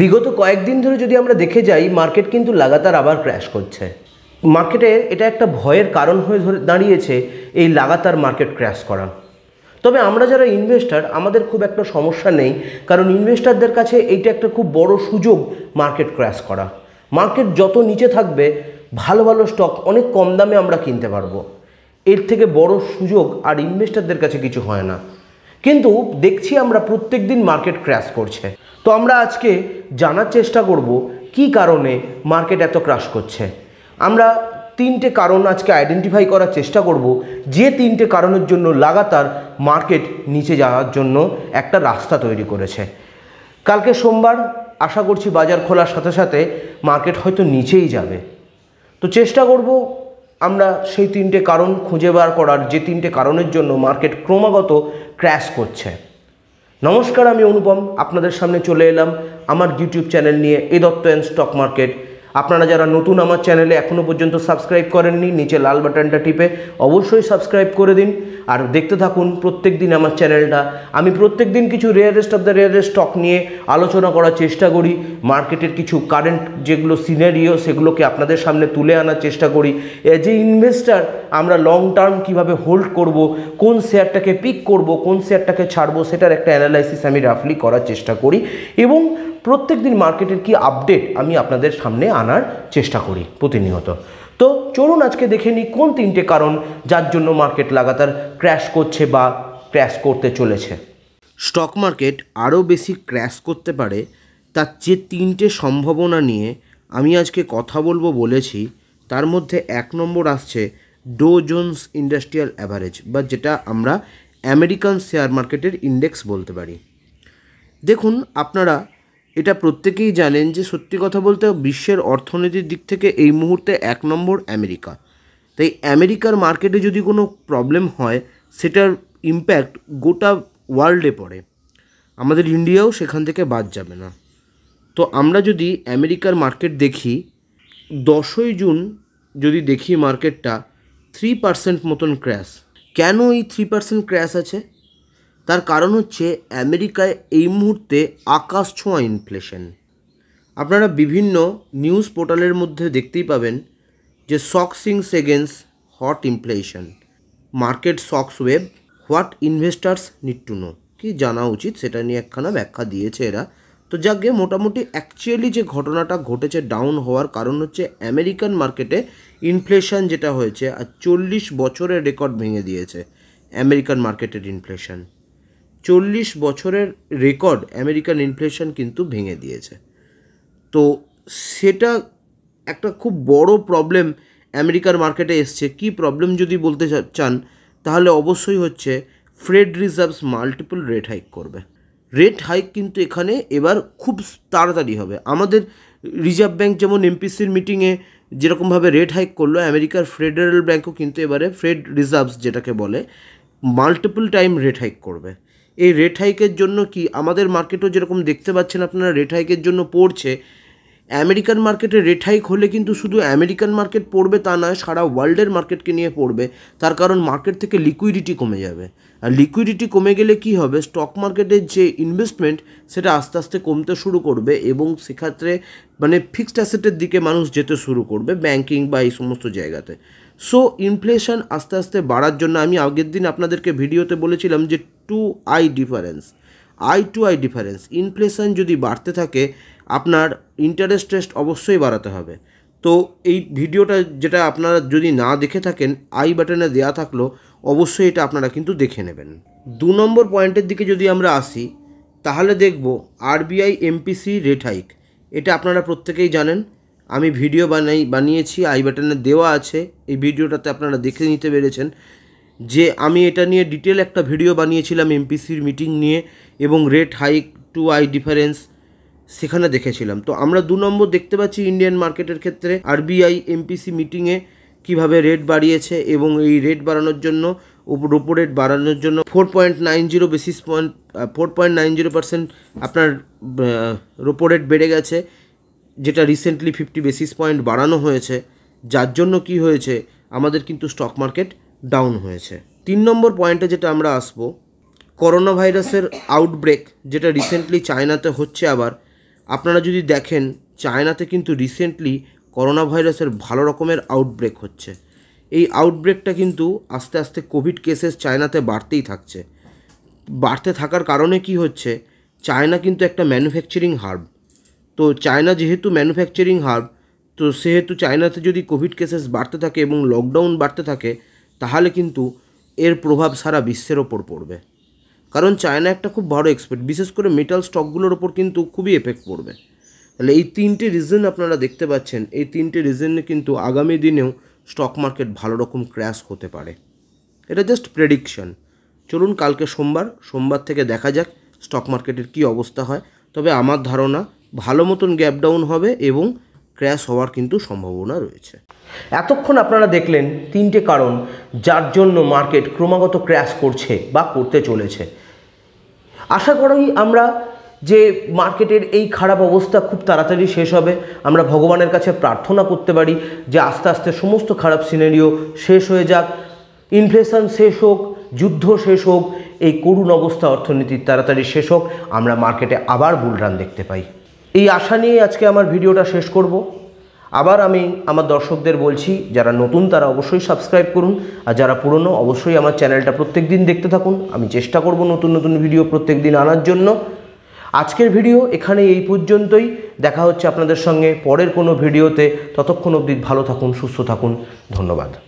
বিগত কয়েকদিন ধরে যদি আমরা দেখে যাই মার্কেট কিন্তু লাগাতার আবার ক্র্যাশ করছে মার্কেটে এটা একটা ভয়ের কারণ হয়ে ধরে দাঁড়িয়েছে এই লাগাতার মার্কেট ক্র্যাশ করা তবে আমরা যারা ইনভেস্টার আমাদের খুব একটা সমস্যা নেই কারণ ইনভেস্টারদের কাছে এইটা একটা খুব বড় সুযোগ মার্কেট ক্র্যাশ করা মার্কেট যত নিচে থাকবে ভালো ভালো স্টক অনেক কম দামে আমরা কিনতে পারবো এর থেকে বড় সুযোগ আর ইনভেস্টারদের কাছে কিছু হয় না কিন্তু দেখছি আমরা প্রত্যেক দিন মার্কেট ক্র্যাশ করছে তো আমরা আজকে জানার চেষ্টা করব কি কারণে মার্কেট এত ক্রাশ করছে আমরা তিনটে কারণ আজকে আইডেন্টিফাই করার চেষ্টা করব যে তিনটে কারণের জন্য লাগাতার মার্কেট নিচে যাওয়ার জন্য একটা রাস্তা তৈরি করেছে কালকে সোমবার আশা করছি বাজার খোলার সাথে সাথে মার্কেট হয়তো নিচেই যাবে তো চেষ্টা করব আমরা সেই তিনটে কারণ খুঁজে বার করার যে তিনটে কারণের জন্য মার্কেট ক্রমাগত ক্র্যাশ করছে নমস্কার আমি অনুপম আপনাদের সামনে চলে এলাম আমার ইউটিউব চ্যানেল নিয়ে A Dutta and stock market আপনারা যারা নতুন আমার চ্যানেলে এখনও পর্যন্ত সাবস্ক্রাইব করেননি নিচে লাল বাটনটা টিপে অবশ্যই সাবস্ক্রাইব করে দিন আর দেখতে থাকুন প্রত্যেক দিন আমার চ্যানেলটা আমি প্রত্যেক দিন কিছু rarest of the rarest stock নিয়ে আলোচনা করার চেষ্টা করি মার্কেটের কিছু কারেন্ট যেগুলো সিনারিও সেগুলোকে আপনাদের সামনে তুলে আনার চেষ্টা করি এজ এ ইনভেস্টার আমরা লং টার্ম কিভাবে হোল্ড করব কোন শেয়ারটাকে পিক করব কোন শেয়ারটাকে ছাড়বো সেটার একটা অ্যানালাইসিস আমি রাফলি করার চেষ্টা করি এবং প্রত্যেক দিন মার্কেটের কি আপডেট আমি আপনাদের সামনে আনার চেষ্টা করি প্রতিনিয়ত তো চলুন আজকে দেখে নিই কোন তিনটে কারণ যার জন্য মার্কেট লাগাতার ক্র্যাশ করছে বা ক্র্যাশ করতে চলেছে স্টক মার্কেট আরও বেশি ক্র্যাশ করতে পারে তার যে তিনটে সম্ভাবনা নিয়ে আমি আজকে কথা বলবো বলেছি তার মধ্যে এক নম্বর আসছে ডো জোনস ইন্ডাস্ট্রিয়াল অ্যাভারেজ বা যেটা আমরা আমেরিকান শেয়ার মার্কেটের ইন্ডেক্স বলতে পারি দেখুন আপনারা এটা প্রত্যেকেই জানেন যে সত্যি কথা বলতে বিশ্বের অর্থনীতির দিক থেকে এই মুহূর্তে এক নম্বর আমেরিকা তাই আমেরিকার মার্কেটে যদি কোনো প্রবলেম হয় সেটার ইম্প্যাক্ট গোটা ওয়ার্ল্ডে পড়ে আমাদের ইন্ডিয়াও সেখান থেকে বাদ যাবে না তো আমরা যদি আমেরিকার মার্কেট দেখি দশই জুন যদি দেখি মার্কেটটা থ্রি পার্সেন্ট মতন ক্র্যাশ কেন এই থ্রি পার্সেন্ট ক্র্যাশ আছে তার কারণ হচ্ছে আমেরিকায় এই মুহূর্তে আকাশ ছোঁয়া ইনফ্লেশন আপনারা বিভিন্ন নিউজ পোর্টালের মধ্যে দেখতেই পাবেন যে stocks sink against hot inflation market stocks wave what investors need to know কি জানা উচিত সেটা নিয়ে একখানা ব্যাখ্যা দিয়েছে এরা তো যাকে মোটামুটি অ্যাকচুয়ালি যে ঘটনাটা ঘটেছে ডাউন হওয়ার কারণ হচ্ছে আমেরিকান মার্কেটে ইনফ্লেশন যেটা হয়েছে আর চল্লিশ বছরের রেকর্ড ভেঙে দিয়েছে আমেরিকান মার্কেটের ইনফ্লেশন চল্লিশ বছরের রেকর্ড আমেরিকান ইনফ্লেশন কিন্তু ভেঙে দিয়েছে তো সেটা একটা খুব বড় প্রবলেম আমেরিকার মার্কেটে এসছে কি প্রবলেম যদি বলতে চান তাহলে অবশ্যই হচ্ছে Fed reserves multiple rate hike করবে রেট হাইক কিন্তু এখানে এবার খুব তাড়াতাড়ি হবে আমাদের রিজার্ভ ব্যাঙ্ক যেমন এমপিসির মিটিংয়ে যেরকমভাবে রেট হাইক করলো আমেরিকার ফেডারেল ব্যাঙ্কও কিন্তু এবারে ফ্রেড রিজার্ভস যেটাকে বলে মাল্টিপল টাইম রেট হাইক করবে এই রেট হাইকের জন্য কি আমাদের মার্কেটও যেরকম দেখতে পাচ্ছেন আপনারা রেট হাইকের জন্য পড়ছে আমেরিকান মার্কেটে রেট হাইক হলে কিন্তু শুধু আমেরিকান মার্কেট পড়বে তা নয় সারা ওয়ার্ল্ডের মার্কেটকে নিয়ে পড়বে তার কারণ মার্কেট থেকে লিকুইডিটি কমে যাবে আর লিকুইডিটি কমে গেলে কি হবে স্টক মার্কেটের যে ইনভেস্টমেন্ট সেটা আস্তে আস্তে কমতে শুরু করবে এবং সেক্ষেত্রে মানে ফিক্সড অ্যাসেটের দিকে মানুষ যেতে শুরু করবে ব্যাংকিং বা এই সমস্ত জায়গাতে সো ইনফ্লেশন আস্তে আস্তে বাড়ার জন্য আমি আগের দিন আপনাদেরকে ভিডিওতে বলেছিলাম যে two I difference I two I difference inflation যদি বাড়তে থাকে আপনার ইন্টারেস্ট রেস্ট অবশ্যই বাড়াতে হবে তো এই ভিডিওটা যেটা আপনারা যদি না দেখে থাকেন আই বাটনে দেওয়া থাকলো অবশ্যই এটা আপনারা কিন্তু দেখে নেবেন দু নম্বর পয়েন্টের দিকে যদি আমরা আসি তাহলে দেখব আরবিআই এমপিসি রেট হাইক এটা আপনারা প্রত্যেকেই জানেন আমি ভিডিও বানাই বানিয়েছি আই বাটনে দেওয়া আছে এই ভিডিওটাতে আপনারা দেখে নিতে পেরেছেন যে আমি এটা নিয়ে ডিটেল একটা ভিডিও বানিয়েছিলাম এমপিসির মিটিং নিয়ে এবং rate hike two I difference সেখানে দেখেছিলাম তো আমরা দু নম্বর দেখতে পাচ্ছি ইন্ডিয়ান মার্কেটের ক্ষেত্রে আরবিআই এমপিসি মিটিংয়ে কীভাবে রেট বাড়িয়েছে এবং এই রেট বাড়ানোর জন্য রোপো রেট বাড়ানোর জন্য four point nine zero basis point four point nine zero percent আপনার রোপো রেট বেড়ে গেছে যেটা রিসেন্টলি ফিফটি বেসিস পয়েন্ট বাড়ানো হয়েছে যার জন্য কি হয়েছে আমাদের কিন্তু স্টক মার্কেট ডাউন হয়েছে তিন নম্বর পয়েন্টে যেটা আমরা আসব করোনা ভাইরাসের আউটব্রেক যেটা রিসেন্টলি চায়নাতে হচ্ছে আবার আপনারা যদি দেখেন চায়নাতে কিন্তু রিসেন্টলি করোনা ভাইরাসের ভালো রকমের আউটব্রেক হচ্ছে এই আউটব্রেকটা কিন্তু আস্তে আস্তে কোভিড কেসেস চায়নাতে বাড়তেই থাকছে বাড়তে থাকার কারণে কি হচ্ছে চায়না কিন্তু একটা ম্যানুফ্যাকচারিং হার্ব তো চায়না যেহেতু ম্যানুফ্যাকচারিং হার্ব তো সেহেতু চায়নাতে যদি কোভিড কেসেস বাড়তে থাকে এবং লকডাউন বাড়তে থাকে তাহলে কিন্তু এর প্রভাব সারা বিশ্বের ওপর পড়বে কারণ চায়না একটা খুব বড় এক্সপার্ট বিশেষ করে মেটাল স্টকগুলোর ওপর কিন্তু খুবই এফেক্ট পড়বে তাহলে এই তিনটে রিজন আপনারা দেখতে পাচ্ছেন এই তিনটে রিজনে কিন্তু আগামী দিনেও স্টক মার্কেট ভালো রকম ক্র্যাশ হতে পারে এটা জাস্ট প্রেডিকশন চলুন কালকে সোমবার সোমবার থেকে দেখা যাক স্টক মার্কেটের কি অবস্থা হয় তবে আমার ধারণা ভালো মতন গ্যাপ ডাউন হবে এবং ক্র্যাশ হওয়ার কিন্তু সম্ভাবনা রয়েছে এতক্ষণ আপনারা দেখলেন তিনটে কারণ যার জন্য মার্কেট ক্রমাগত ক্র্যাশ করছে বা করতে চলেছে আশা করি আমরা যে মার্কেটের এই খারাপ অবস্থা খুব তাড়াতাড়ি শেষ হবে আমরা ভগবানের কাছে প্রার্থনা করতে পারি যে আস্তে আস্তে সমস্ত খারাপ সিনারিও শেষ হয়ে যাক ইনফ্লেশন শেষ হোক যুদ্ধ শেষ হোক এই করুণ অবস্থা অর্থনীতির তাড়াতাড়ি শেষ হোক আমরা মার্কেটে আবার বুলরান দেখতে পাই এই আশা নিয়ে আজকে আমার ভিডিওটা শেষ করব আবার আমি আমার দর্শকদের বলছি যারা নতুন তারা অবশ্যই সাবস্ক্রাইব করুন আর যারা পুরনো অবশ্যই আমার চ্যানেলটা প্রত্যেক দিন দেখতে থাকুন আমি চেষ্টা করব নতুন নতুন ভিডিও প্রত্যেক দিন আনার জন্য আজকের ভিডিও এখানে এই পর্যন্তই দেখা হচ্ছে আপনাদের সঙ্গে পরের কোনো ভিডিওতে ততক্ষণ অবধি ভালো থাকুন সুস্থ থাকুন ধন্যবাদ